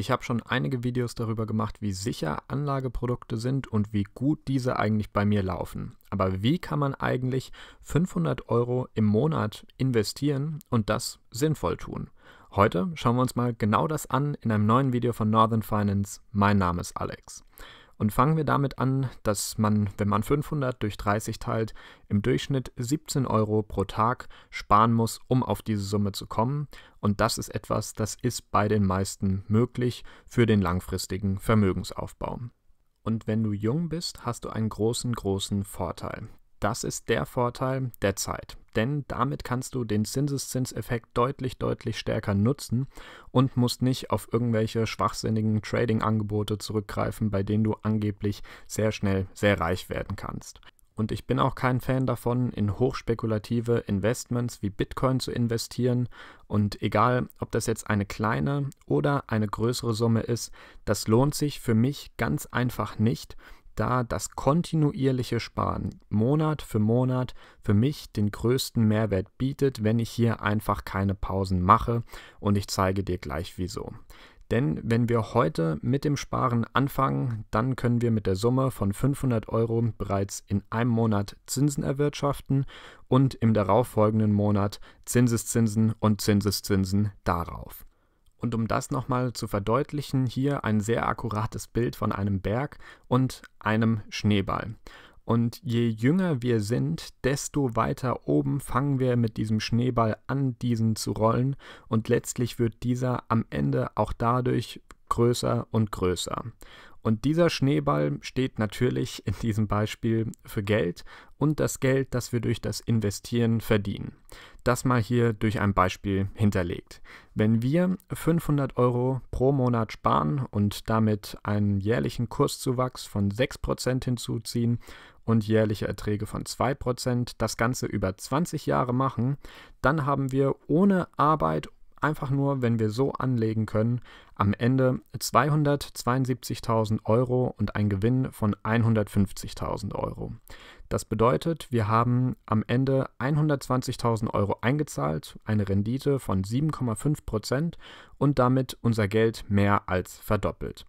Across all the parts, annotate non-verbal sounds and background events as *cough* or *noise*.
Ich habe schon einige Videos darüber gemacht, wie sicher Anlageprodukte sind und wie gut diese eigentlich bei mir laufen. Aber wie kann man eigentlich 500 Euro im Monat investieren und das sinnvoll tun? Heute schauen wir uns mal genau das an in einem neuen Video von Northern Finance. Mein Name ist Alex. Und fangen wir damit an, dass man, wenn man 500 durch 30 teilt, im Durchschnitt 17 Euro pro Tag sparen muss, um auf diese Summe zu kommen. Und das ist etwas, das ist bei den meisten möglich für den langfristigen Vermögensaufbau. Und wenn du jung bist, hast du einen großen, großen Vorteil. Das ist der Vorteil der Zeit, denn damit kannst du den Zinseszinseffekt deutlich, deutlich stärker nutzen und musst nicht auf irgendwelche schwachsinnigen Trading-Angebote zurückgreifen, bei denen du angeblich sehr schnell sehr reich werden kannst. Und ich bin auch kein Fan davon, in hochspekulative Investments wie Bitcoin zu investieren. Und egal, ob das jetzt eine kleine oder eine größere Summe ist, das lohnt sich für mich ganz einfach nicht da das kontinuierliche Sparen Monat für Monat für mich den größten Mehrwert bietet, wenn ich hier einfach keine Pausen mache und ich zeige dir gleich wieso. Denn wenn wir heute mit dem Sparen anfangen, dann können wir mit der Summe von 500 Euro bereits in einem Monat Zinsen erwirtschaften und im darauffolgenden Monat Zinseszinsen und Zinseszinsen darauf. Und um das nochmal zu verdeutlichen, hier ein sehr akkurates Bild von einem Berg und einem Schneeball. Und je jünger wir sind, desto weiter oben fangen wir mit diesem Schneeball an, diesen zu rollen. Und letztlich wird dieser am Ende auch dadurch größer und größer. Und dieser Schneeball steht natürlich in diesem Beispiel für Geld und das Geld, das wir durch das Investieren verdienen. Das mal hier durch ein Beispiel hinterlegt. Wenn wir 500 Euro pro Monat sparen und damit einen jährlichen Kurszuwachs von 6% hinzuziehen und jährliche Erträge von 2%, das Ganze über 20 Jahre machen, dann haben wir ohne Arbeit, einfach nur, wenn wir so anlegen können, am Ende 272.000 Euro und ein Gewinn von 150.000 Euro. Das bedeutet, wir haben am Ende 120.000 Euro eingezahlt, eine Rendite von 7,5 und damit unser Geld mehr als verdoppelt.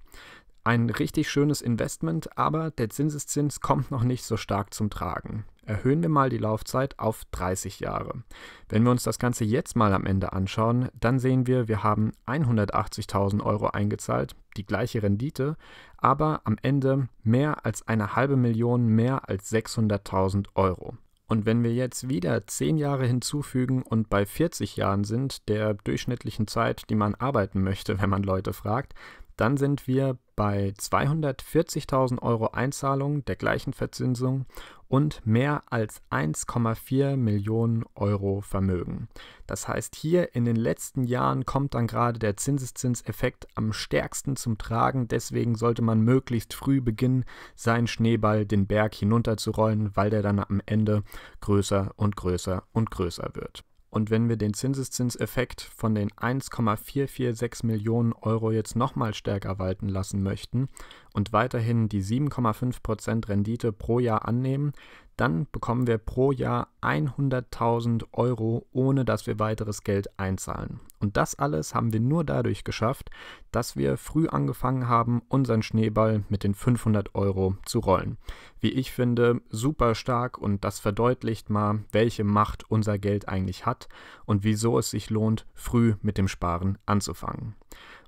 Ein richtig schönes Investment, aber der Zinseszins kommt noch nicht so stark zum Tragen erhöhen wir mal die Laufzeit auf 30 Jahre. Wenn wir uns das Ganze jetzt mal am Ende anschauen, dann sehen wir, wir haben 180.000 Euro eingezahlt, die gleiche Rendite, aber am Ende mehr als eine halbe Million mehr als 600.000 Euro. Und wenn wir jetzt wieder 10 Jahre hinzufügen und bei 40 Jahren sind, der durchschnittlichen Zeit, die man arbeiten möchte, *laughs* wenn man Leute fragt, dann sind wir bei 240.000 Euro Einzahlung der gleichen Verzinsung und mehr als 1,4 Millionen Euro Vermögen. Das heißt, hier in den letzten Jahren kommt dann gerade der Zinseszinseffekt am stärksten zum Tragen. Deswegen sollte man möglichst früh beginnen, seinen Schneeball den Berg hinunterzurollen, weil der dann am Ende größer und größer und größer wird. Und wenn wir den Zinseszinseffekt von den 1,446 Millionen Euro jetzt nochmal stärker walten lassen möchten und weiterhin die 7,5% Rendite pro Jahr annehmen, dann bekommen wir pro Jahr 100.000 Euro, ohne dass wir weiteres Geld einzahlen. Und das alles haben wir nur dadurch geschafft, dass wir früh angefangen haben, unseren Schneeball mit den 500 Euro zu rollen. Wie ich finde, super stark und das verdeutlicht mal, welche Macht unser Geld eigentlich hat und wieso es sich lohnt, früh mit dem Sparen anzufangen.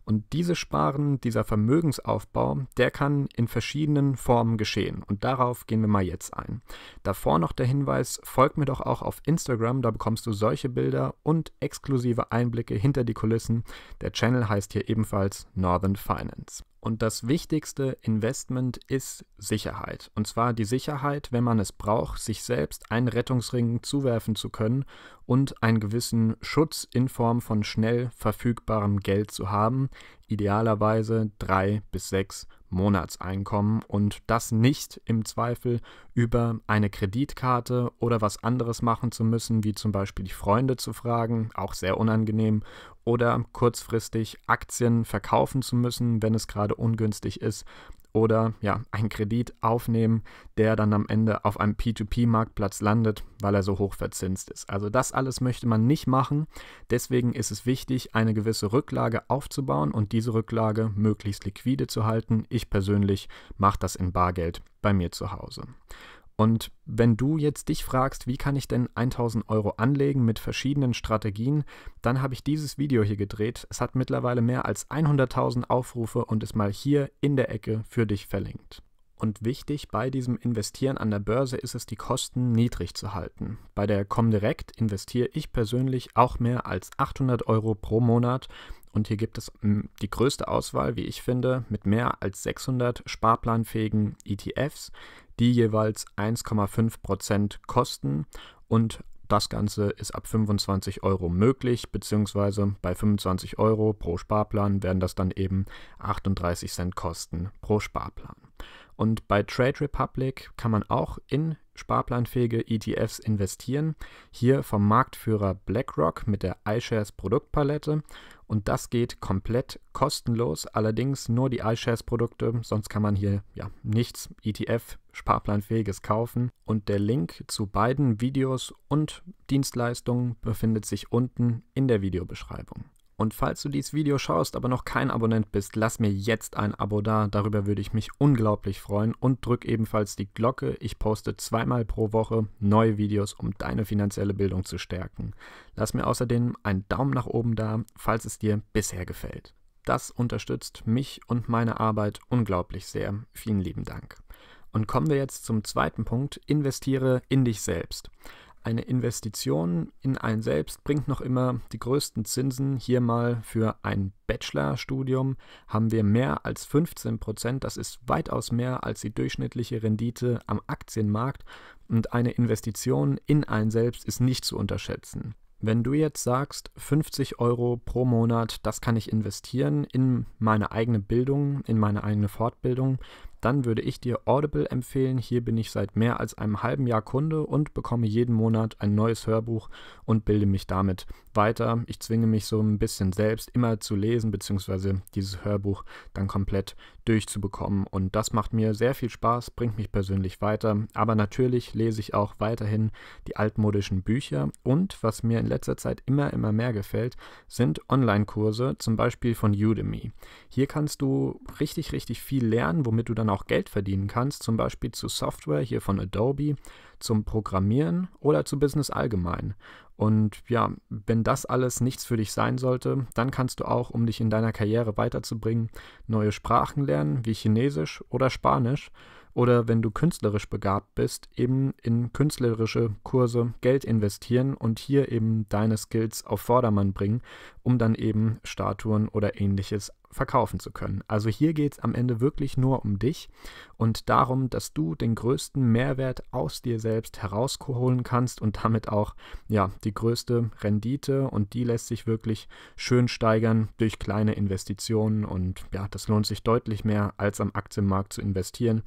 Und dieses Sparen, dieser Vermögensaufbau, der kann in verschiedenen Formen geschehen. Und darauf gehen wir mal jetzt ein. Davor noch der Hinweis, folgt mir doch auch auf Instagram, da bekommst du solche Bilder und exklusive Einblicke hinter die Kulissen. Der Channel heißt hier ebenfalls Northern Finance. Und das wichtigste Investment ist Sicherheit. Und zwar die Sicherheit, wenn man es braucht, sich selbst einen Rettungsring zuwerfen zu können und einen gewissen Schutz in Form von schnell verfügbarem Geld zu haben, idealerweise drei bis sechs Monatseinkommen und das nicht im Zweifel über eine Kreditkarte oder was anderes machen zu müssen, wie zum Beispiel die Freunde zu fragen, auch sehr unangenehm, oder kurzfristig Aktien verkaufen zu müssen, wenn es gerade ungünstig ist oder ja, einen Kredit aufnehmen, der dann am Ende auf einem P2P-Marktplatz landet, weil er so hoch verzinst ist. Also das alles möchte man nicht machen. Deswegen ist es wichtig, eine gewisse Rücklage aufzubauen und diese Rücklage möglichst liquide zu halten. Ich persönlich mache das in Bargeld bei mir zu Hause. Und wenn du jetzt dich fragst, wie kann ich denn 1000 Euro anlegen mit verschiedenen Strategien, dann habe ich dieses Video hier gedreht. Es hat mittlerweile mehr als 100.000 Aufrufe und ist mal hier in der Ecke für dich verlinkt. Und wichtig bei diesem Investieren an der Börse ist es, die Kosten niedrig zu halten. Bei der Comdirect investiere ich persönlich auch mehr als 800 Euro pro Monat. Und hier gibt es hm, die größte Auswahl, wie ich finde, mit mehr als 600 sparplanfähigen ETFs, die jeweils 1,5% kosten und das Ganze ist ab 25 Euro möglich, beziehungsweise bei 25 Euro pro Sparplan werden das dann eben 38 Cent kosten pro Sparplan. Und bei Trade Republic kann man auch in sparplanfähige ETFs investieren. Hier vom Marktführer BlackRock mit der iShares Produktpalette. Und das geht komplett kostenlos, allerdings nur die iShares Produkte, sonst kann man hier ja nichts ETF sparplanfähiges kaufen. Und der Link zu beiden Videos und Dienstleistungen befindet sich unten in der Videobeschreibung. Und falls du dieses Video schaust, aber noch kein Abonnent bist, lass mir jetzt ein Abo da. Darüber würde ich mich unglaublich freuen. Und drück ebenfalls die Glocke. Ich poste zweimal pro Woche neue Videos, um deine finanzielle Bildung zu stärken. Lass mir außerdem einen Daumen nach oben da, falls es dir bisher gefällt. Das unterstützt mich und meine Arbeit unglaublich sehr. Vielen lieben Dank. Und kommen wir jetzt zum zweiten Punkt, investiere in dich selbst eine Investition in ein Selbst bringt noch immer die größten Zinsen. Hier mal für ein Bachelorstudium haben wir mehr als 15 Prozent. Das ist weitaus mehr als die durchschnittliche Rendite am Aktienmarkt. Und eine Investition in ein Selbst ist nicht zu unterschätzen. Wenn du jetzt sagst, 50 Euro pro Monat, das kann ich investieren in meine eigene Bildung, in meine eigene Fortbildung, dann würde ich dir Audible empfehlen. Hier bin ich seit mehr als einem halben Jahr Kunde und bekomme jeden Monat ein neues Hörbuch und bilde mich damit weiter. Ich zwinge mich so ein bisschen selbst immer zu lesen, beziehungsweise dieses Hörbuch dann komplett durchzubekommen. Und das macht mir sehr viel Spaß, bringt mich persönlich weiter. Aber natürlich lese ich auch weiterhin die altmodischen Bücher. Und was mir in letzter Zeit immer, immer mehr gefällt, sind Online-Kurse, zum Beispiel von Udemy. Hier kannst du richtig, richtig viel lernen, womit du dann auch Geld verdienen kannst, zum Beispiel zu Software hier von Adobe, zum Programmieren oder zu Business allgemein. Und ja, wenn das alles nichts für dich sein sollte, dann kannst du auch, um dich in deiner Karriere weiterzubringen, neue Sprachen lernen, wie Chinesisch oder Spanisch. Oder wenn du künstlerisch begabt bist, eben in künstlerische Kurse Geld investieren und hier eben deine Skills auf Vordermann bringen um dann eben Statuen oder ähnliches verkaufen zu können. Also hier geht es am Ende wirklich nur um dich und darum, dass du den größten Mehrwert aus dir selbst herausholen kannst und damit auch ja, die größte Rendite und die lässt sich wirklich schön steigern durch kleine Investitionen und ja, das lohnt sich deutlich mehr als am Aktienmarkt zu investieren,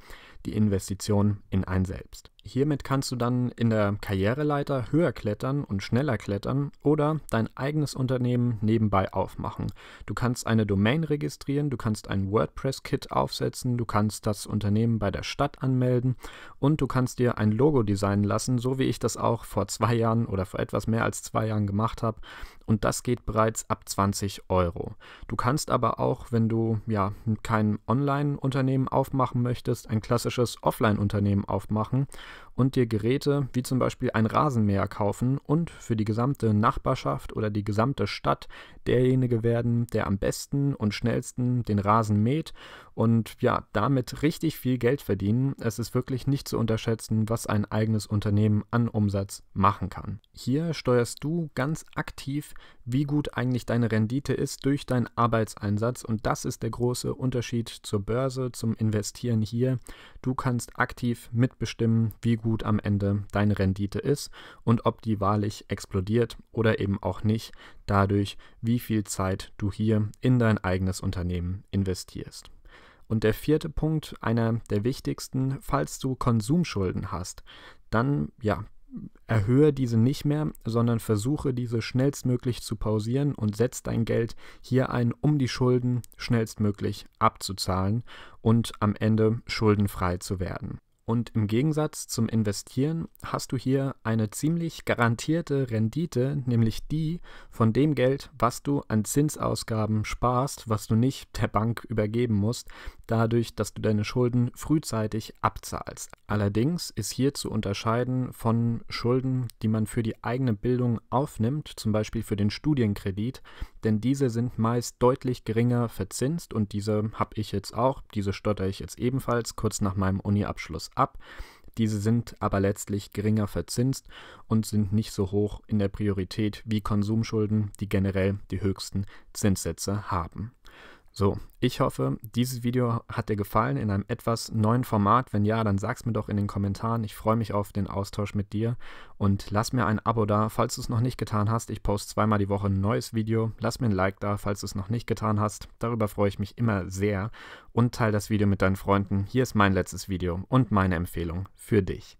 die Investition in ein selbst. Hiermit kannst du dann in der Karriereleiter höher klettern und schneller klettern oder dein eigenes Unternehmen nebenbei aufmachen. Du kannst eine Domain registrieren, du kannst ein WordPress-Kit aufsetzen, du kannst das Unternehmen bei der Stadt anmelden und du kannst dir ein Logo designen lassen, so wie ich das auch vor zwei Jahren oder vor etwas mehr als zwei Jahren gemacht habe und das geht bereits ab 20 Euro. Du kannst aber auch, wenn du ja kein Online-Unternehmen aufmachen möchtest, ein klassisches Offline-Unternehmen aufmachen und dir Geräte wie zum Beispiel ein Rasenmäher kaufen und für die gesamte Nachbarschaft oder die gesamte Stadt derjenige werden, der am besten und schnellsten den Rasen mäht und ja, damit richtig viel Geld verdienen. Es ist wirklich nicht zu unterschätzen, was ein eigenes Unternehmen an Umsatz machen kann. Hier steuerst du ganz aktiv wie gut eigentlich deine Rendite ist durch deinen Arbeitseinsatz. Und das ist der große Unterschied zur Börse, zum Investieren hier. Du kannst aktiv mitbestimmen, wie gut am Ende deine Rendite ist und ob die wahrlich explodiert oder eben auch nicht, dadurch, wie viel Zeit du hier in dein eigenes Unternehmen investierst. Und der vierte Punkt, einer der wichtigsten, falls du Konsumschulden hast, dann ja, erhöhe diese nicht mehr, sondern versuche diese schnellstmöglich zu pausieren und setz dein Geld hier ein, um die Schulden schnellstmöglich abzuzahlen und am Ende schuldenfrei zu werden. Und im Gegensatz zum Investieren hast du hier eine ziemlich garantierte Rendite, nämlich die von dem Geld, was du an Zinsausgaben sparst, was du nicht der Bank übergeben musst dadurch, dass du deine Schulden frühzeitig abzahlst. Allerdings ist hier zu unterscheiden von Schulden, die man für die eigene Bildung aufnimmt, zum Beispiel für den Studienkredit, denn diese sind meist deutlich geringer verzinst und diese habe ich jetzt auch, diese stotter ich jetzt ebenfalls kurz nach meinem Uni-Abschluss ab. Diese sind aber letztlich geringer verzinst und sind nicht so hoch in der Priorität wie Konsumschulden, die generell die höchsten Zinssätze haben. So, ich hoffe, dieses Video hat dir gefallen in einem etwas neuen Format. Wenn ja, dann sag's mir doch in den Kommentaren. Ich freue mich auf den Austausch mit dir und lass mir ein Abo da, falls du es noch nicht getan hast. Ich poste zweimal die Woche ein neues Video. Lass mir ein Like da, falls du es noch nicht getan hast. Darüber freue ich mich immer sehr und teile das Video mit deinen Freunden. Hier ist mein letztes Video und meine Empfehlung für dich.